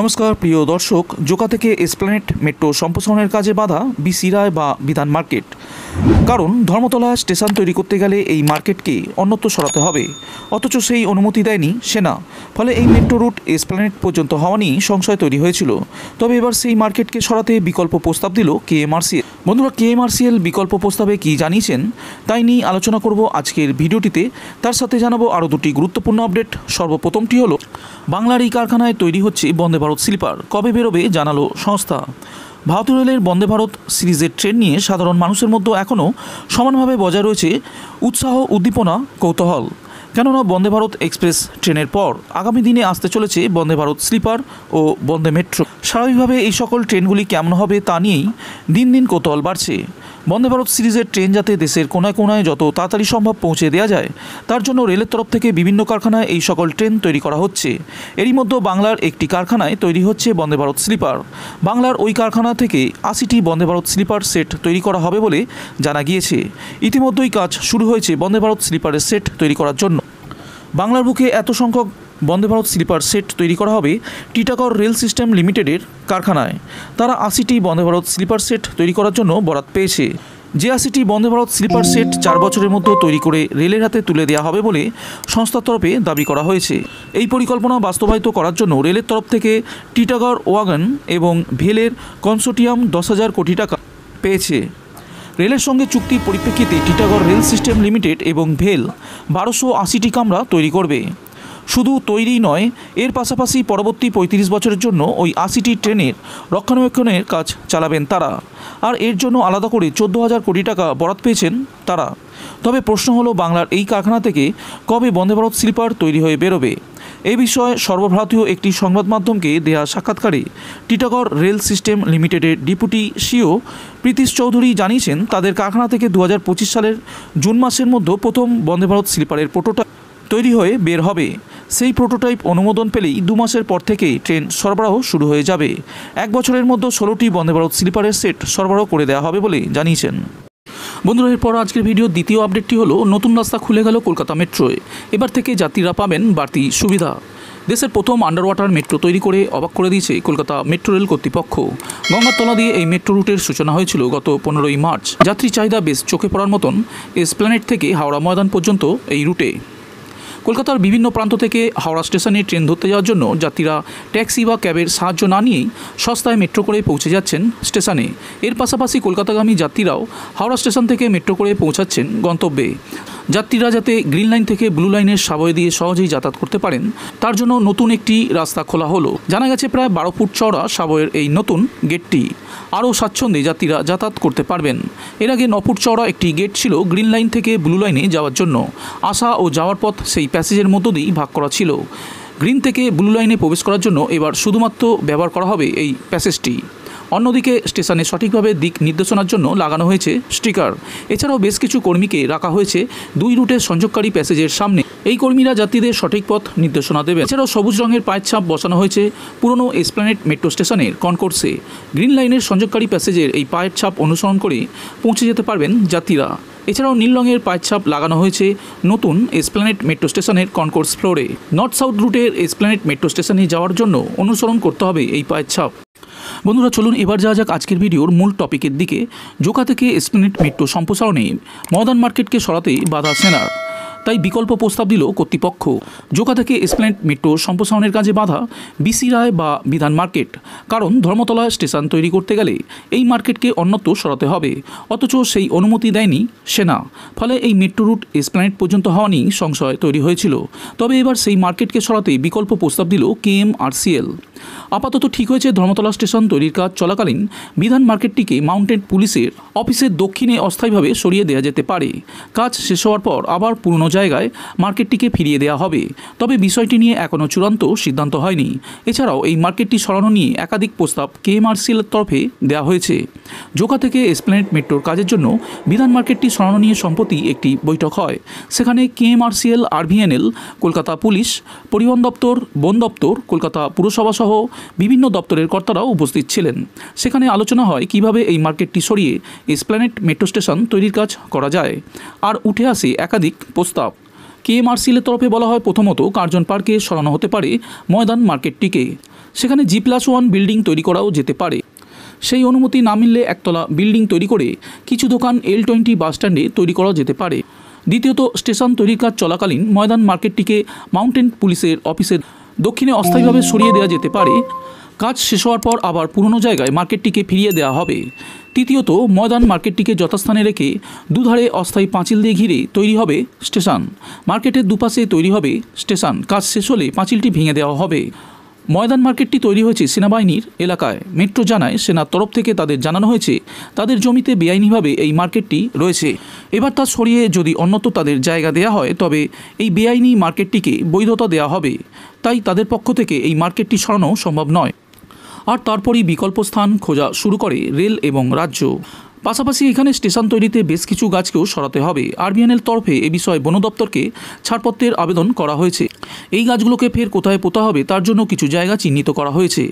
নমস্কার প্রিয় দর্শক জোকা থেকে এসপ্ল্যানেট মেট্রো সম্প্রসারণের কাজে বাধা বিসি রায় বা বিধান মার্কেট কারণ ধর্মতলা স্টেশন তৈরি করতে গেলে এই মার্কেটকে অন্যত্র সরাতে হবে অথচ সেই অনুমতি দেয়নি সেনা ফলে এই মেট্রো রুট এসপ্ল্যানেট পর্যন্ত হওয়া নিয়ে সংশয় তৈরি হয়েছিল তবে এবার সেই মার্কেটকে সরাতে বিকল্প প্রস্তাব দিল কেএমআরসিএল বন্ধুরা কেএমআরসিএল বিকল্প প্রস্তাবে কি জানিয়েছেন তাই নিয়ে আলোচনা করব আজকের ভিডিওটিতে তার সাথে জানাবো আরও দুটি গুরুত্বপূর্ণ আপডেট সর্বপ্রথমটি হলো বাংলার এই কারখানায় তৈরি হচ্ছে বন্দে ভারত স্লিপার কবে বেরোবে জানালো সংস্থা ভারতীয় রেলের বন্দে ভারত সিরিজের ট্রেন নিয়ে সাধারণ মানুষের মধ্যে এখনও সমানভাবে বজায় রয়েছে উৎসাহ উদ্দীপনা কৌতূহল কেননা বন্দে ভারত এক্সপ্রেস ট্রেনের পর আগামী দিনে আসতে চলেছে বন্দে ভারত স্লিপার ও বন্দে মেট্রো স্বাভাবিকভাবে এই সকল ট্রেনগুলি কেমন হবে তা নিয়েই দিন দিন কোতল বাড়ছে বন্দে ভারত সিরিজের ট্রেন যাতে দেশের কোনায় কোনায় যত তাড়াতাড়ি সম্ভব পৌঁছে দেওয়া যায় তার জন্য রেলের তরফ থেকে বিভিন্ন কারখানায় এই সকল ট্রেন তৈরি করা হচ্ছে এরই মধ্যে বাংলার একটি কারখানায় তৈরি হচ্ছে বন্দে ভারত স্লিপার বাংলার ওই কারখানা থেকে আশিটি বন্দে ভারত স্লিপার সেট তৈরি করা হবে বলে জানা গিয়েছে ইতিমধ্যেই কাজ শুরু হয়েছে বন্দে ভারত স্লিপারের সেট তৈরি করার জন্য বাংলার বুকে এত সংখ্যক বন্দে ভারত স্লিপার সেট তৈরি করা হবে টিটাকর রেল সিস্টেম লিমিটেডের কারখানায় তারা আশিটি বন্দে ভারত স্লিপার সেট তৈরি করার জন্য বরাত পেয়েছে যে আশিটি বন্দে ভারত স্লিপার সেট চার বছরের মধ্যে তৈরি করে রেলের হাতে তুলে দেওয়া হবে বলে সংস্থার তরফে দাবি করা হয়েছে এই পরিকল্পনা বাস্তবায়িত করার জন্য রেলের তরফ থেকে টিটাগড় ওয়াগন এবং ভেলের কনসোটিয়াম দশ হাজার কোটি টাকা পেয়েছে রেলের সঙ্গে চুক্তির পরিপ্রেক্ষিতে টিটাগড় রেল সিস্টেম লিমিটেড এবং ভেল বারোশো আশিটি কামরা তৈরি করবে শুধু তৈরি নয় এর পাশাপাশি পরবর্তী পঁয়ত্রিশ বছরের জন্য ওই আশিটি ট্রেনের রক্ষণাবেক্ষণের কাজ চালাবেন তারা আর এর জন্য আলাদা করে চোদ্দ হাজার কোটি টাকা বরাদ পেয়েছেন তারা তবে প্রশ্ন হলো বাংলার এই কারখানা থেকে কবে বন্দে ভারত স্লিপার তৈরি হয়ে বেরোবে এ বিষয়ে সর্বভারতীয় একটি সংবাদ মাধ্যমকে দেয়া সাক্ষাৎকারে টিটাগড় রেল সিস্টেম লিমিটেডের ডিপুটি সিও প্রীতিশ চৌধুরী জানিয়েছেন তাদের কারখানা থেকে দু সালের জুন মাসের মধ্যে প্রথম বন্দে ভারত স্লিপারের প্রোটোটাইপ তৈরি হয়ে বের হবে সেই প্রোটোটাইপ অনুমোদন পেলেই দু মাসের পর থেকে ট্রেন সরবরাহ শুরু হয়ে যাবে এক বছরের মধ্যে ষোলোটি বন্দে ভারত স্লিপারের সেট সরবরাহ করে দেওয়া হবে বলে জানিয়েছেন বন্ধুরা এরপর আজকের ভিডিও দ্বিতীয় আপডেটটি হলো নতুন রাস্তা খুলে গেল কলকাতা মেট্রোয় এবার থেকে যাত্রীরা পাবেন বাড়তি সুবিধা দেশের প্রথম আন্ডার ওয়াটার মেট্রো তৈরি করে অবাক করে দিয়েছে কলকাতা মেট্রো রেল কর্তৃপক্ষ গঙ্গাতলা দিয়ে এই মেট্রো রুটের সূচনা হয়েছিল গত পনেরোই মার্চ যাত্রী চাহিদা বেশ চোখে পড়ার মতন এসপ্ল্যানেট থেকে হাওড়া ময়দান পর্যন্ত এই রুটে কলকাতার বিভিন্ন প্রান্ত থেকে হাওড়া স্টেশনে ট্রেন ধরতে যাওয়ার জন্য যাত্রীরা ট্যাক্সি বা ক্যাবের সাহায্য না নিয়েই সস্তায় মেট্রো করে পৌঁছে যাচ্ছেন স্টেশনে এর পাশাপাশি কলকাতাগামী যাত্রীরাও হাওড়া স্টেশন থেকে মেট্রো করে পৌঁছাচ্ছেন গন্তব্যে যাত্রীরা যাতে গ্রিন লাইন থেকে ব্লু লাইনের সাবয় দিয়ে সহজেই যাতায়াত করতে পারেন তার জন্য নতুন একটি রাস্তা খোলা হলো জানা গেছে প্রায় বারো ফুট চওড়া সাবয়ের এই নতুন গেটটি আরও স্বাচ্ছন্দ্যে যাত্রীরা যাতায়াত করতে পারবেন এর আগে ন ফুট চওড়া একটি গেট ছিল গ্রিন লাইন থেকে ব্লু লাইনে যাওয়ার জন্য আসা ও যাওয়ার পথ সেই প্যাসেজের মধ্য দিয়েই ভাগ করা ছিল গ্রিন থেকে ব্লু লাইনে প্রবেশ করার জন্য এবার শুধুমাত্র ব্যবহার করা হবে এই প্যাসেজটি অন্যদিকে স্টেশনে সঠিকভাবে দিক নির্দেশনার জন্য লাগানো হয়েছে স্টিকার এছাড়াও বেশ কিছু কর্মীকে রাখা হয়েছে দুই রুটের সংযোগকারী প্যাসেজের সামনে এই কর্মীরা যাত্রীদের সঠিক পথ নির্দেশনা দেবে এছাড়াও সবুজ রঙের পায়ের ছাপ বসানো হয়েছে পুরনো এসপ্ল্যানেট মেট্রো স্টেশনের কনকোর্সে গ্রিন লাইনের সংযোগকারী প্যাসেজের এই পায়ের ছাপ অনুসরণ করে পৌঁছে যেতে পারবেন যাত্রীরা এছাড়াও নীল রঙের পায়ের ছাপ লাগানো হয়েছে নতুন এসপ্ল্যানেট মেট্রো স্টেশনের কনকোর্স ফ্লোরে নর্থ সাউথ রুটের এসপ্ল্যানেট মেট্রো স্টেশনে যাওয়ার জন্য অনুসরণ করতে হবে এই পায়ের ছাপ বন্ধুরা চলুন এবার যাওয়া যাক আজকের ভিডিওর মূল টপিকের দিকে জোকা থেকে স্পিনিট মেট্রো সম্প্রসারণে মদার্ন মার্কেটকে সরাতে বাধা সেনার তাই বিকল্প প্রস্তাব দিল কর্তৃপক্ষ জোকা থেকে এসপ্ল্যান্ড মেট্রো সম্প্রসারণের কাজে বাধা বিসি রায় বা বিধান মার্কেট কারণ ধর্মতলা স্টেশন তৈরি করতে গেলে এই মার্কেটকে অন্যত্র সরাতে হবে অথচ সেই অনুমতি দেয়নি সেনা ফলে এই মেট্রো রুট এসপ্ল্যানেট পর্যন্ত হওয়া সংশয় তৈরি হয়েছিল তবে এবার সেই মার্কেটকে সরাতে বিকল্প প্রস্তাব দিল কেএমআরসিএল আপাতত ঠিক হয়েছে ধর্মতলা স্টেশন তৈরির কাজ চলাকালীন বিধান মার্কেটটিকে মাউন্টেন পুলিশের অফিসের দক্ষিণে অস্থায়ীভাবে সরিয়ে দেওয়া যেতে পারে কাজ শেষ হওয়ার পর আবার পুরনো জায়গায় মার্কেটটিকে ফিরিয়ে দেওয়া হবে তবে বিষয়টি নিয়ে এখনও চূড়ান্ত সিদ্ধান্ত হয়নি এছাড়াও এই মার্কেটটি সরানো নিয়ে একাধিক প্রস্তাব কেএমআরসিএল তরফে দেওয়া হয়েছে জোকা থেকে এসপ্লেনেট মেট্রোর কাজের জন্য বিধান মার্কেটটি সরানো নিয়ে সম্প্রতি একটি বৈঠক হয় সেখানে কেএমআরসিএল আরভিএনএল কলকাতা পুলিশ পরিবহন দপ্তর বন দপ্তর কলকাতা পুরসভা সহ বিভিন্ন দপ্তরের কর্তারাও উপস্থিত ছিলেন সেখানে আলোচনা হয় কিভাবে এই মার্কেটটি সরিয়ে এসপ্ল্যানেট মেট্রো স্টেশন তৈরির কাজ করা যায় আর উঠে আসে একাধিক প্রস্তাব কে মার্সিলের তরফে বলা হয় প্রথমত কার্জন পার্কে সরানো হতে পারে ময়দান মার্কেটটিকে সেখানে জি প্লাস ওয়ান বিল্ডিং তৈরি করাও যেতে পারে সেই অনুমতি না মিললে একতলা বিল্ডিং তৈরি করে কিছু দোকান এল টোয়েন্টি বাসস্ট্যান্ডে তৈরি করা যেতে পারে দ্বিতীয়ত স্টেশন তৈরির কাজ চলাকালীন ময়দান মার্কেটটিকে মাউন্টেন পুলিশের অফিসের দক্ষিণে অস্থায়ীভাবে সরিয়ে দেওয়া যেতে পারে কাজ শেষ হওয়ার পর আবার পুরনো জায়গায় মার্কেটটিকে ফিরিয়ে দেওয়া হবে তৃতীয়ত ময়দান মার্কেটটিকে যথাস্থানে রেখে দুধারে অস্থায়ী পাঁচিল দিয়ে ঘিরে তৈরি হবে স্টেশন মার্কেটের দুপাশে তৈরি হবে স্টেশন কাজ শেষ হলে পাঁচিলটি ভেঙে দেওয়া হবে ময়দান মার্কেটটি তৈরি হয়েছে সেনাবাহিনীর এলাকায় মেট্রো জানায় সেনার তরফ থেকে তাদের জানানো হয়েছে তাদের জমিতে বেআইনিভাবে এই মার্কেটটি রয়েছে এবার তা সরিয়ে যদি অন্যত্র তাদের জায়গা দেয়া হয় তবে এই বেআইনি মার্কেটটিকে বৈধতা দেয়া হবে তাই তাদের পক্ষ থেকে এই মার্কেটটি সরানো সম্ভব নয় আর তারপরই বিকল্প স্থান খোঁজা শুরু করে রেল এবং রাজ্য পাশাপাশি এখানে স্টেশন তৈরিতে বেশ কিছু গাছকেও সরাতে হবে আরবিএনএল তরফে এ বিষয়ে বন দপ্তরকে ছাড়পত্রের আবেদন করা হয়েছে এই গাছগুলোকে ফের কোথায় পোতা হবে তার জন্য কিছু জায়গা চিহ্নিত করা হয়েছে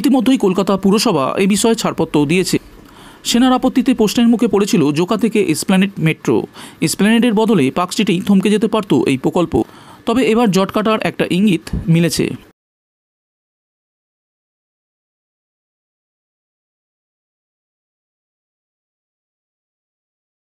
ইতিমধ্যেই কলকাতা পুরসভা এ বিষয়ে ছাড়পত্রও দিয়েছে সেনার আপত্তিতে প্রশ্নের মুখে পড়েছিল জোকা থেকে এসপ্ল্যানেট মেট্রো এসপ্ল্যানেটের বদলে পার্কস্ট্রিটেই থমকে যেতে পারত এই প্রকল্প তবে এবার জট কাটার একটা ইঙ্গিত মিলেছে